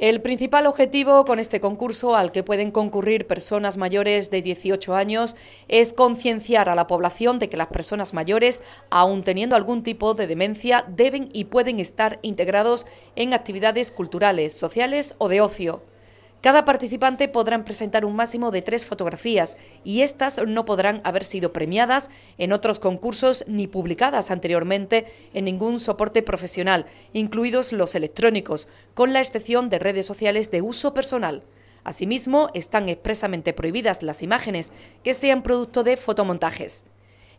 El principal objetivo con este concurso al que pueden concurrir personas mayores de 18 años es concienciar a la población de que las personas mayores, aun teniendo algún tipo de demencia, deben y pueden estar integrados en actividades culturales, sociales o de ocio. Cada participante podrá presentar un máximo de tres fotografías y estas no podrán haber sido premiadas en otros concursos ni publicadas anteriormente en ningún soporte profesional, incluidos los electrónicos, con la excepción de redes sociales de uso personal. Asimismo, están expresamente prohibidas las imágenes que sean producto de fotomontajes.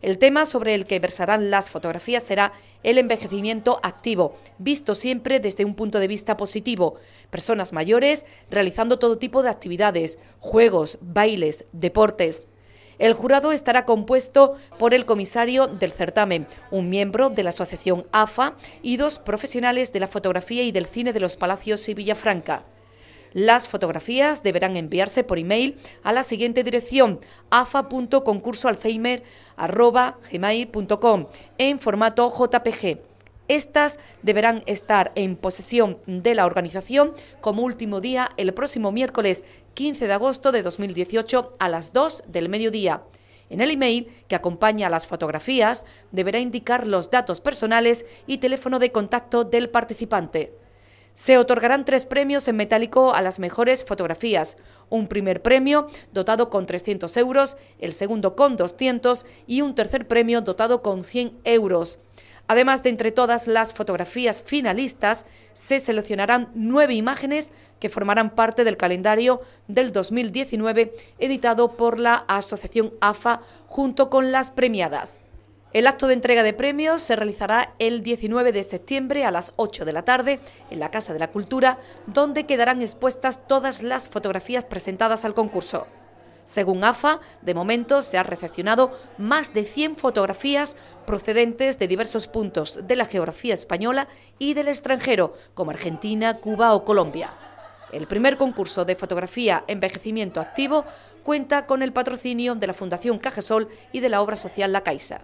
El tema sobre el que versarán las fotografías será el envejecimiento activo, visto siempre desde un punto de vista positivo. Personas mayores realizando todo tipo de actividades, juegos, bailes, deportes. El jurado estará compuesto por el comisario del certamen, un miembro de la asociación AFA y dos profesionales de la fotografía y del cine de los Palacios y Villafranca. Las fotografías deberán enviarse por email a la siguiente dirección afa.concursoalzheimer.com en formato JPG. Estas deberán estar en posesión de la organización como último día el próximo miércoles 15 de agosto de 2018 a las 2 del mediodía. En el email que acompaña a las fotografías deberá indicar los datos personales y teléfono de contacto del participante. Se otorgarán tres premios en metálico a las mejores fotografías. Un primer premio dotado con 300 euros, el segundo con 200 y un tercer premio dotado con 100 euros. Además de entre todas las fotografías finalistas, se seleccionarán nueve imágenes que formarán parte del calendario del 2019 editado por la Asociación AFA junto con las premiadas. El acto de entrega de premios se realizará el 19 de septiembre a las 8 de la tarde en la Casa de la Cultura, donde quedarán expuestas todas las fotografías presentadas al concurso. Según AFA, de momento se han recepcionado más de 100 fotografías procedentes de diversos puntos de la geografía española y del extranjero, como Argentina, Cuba o Colombia. El primer concurso de fotografía Envejecimiento Activo cuenta con el patrocinio de la Fundación Cajasol y de la obra social La Caixa.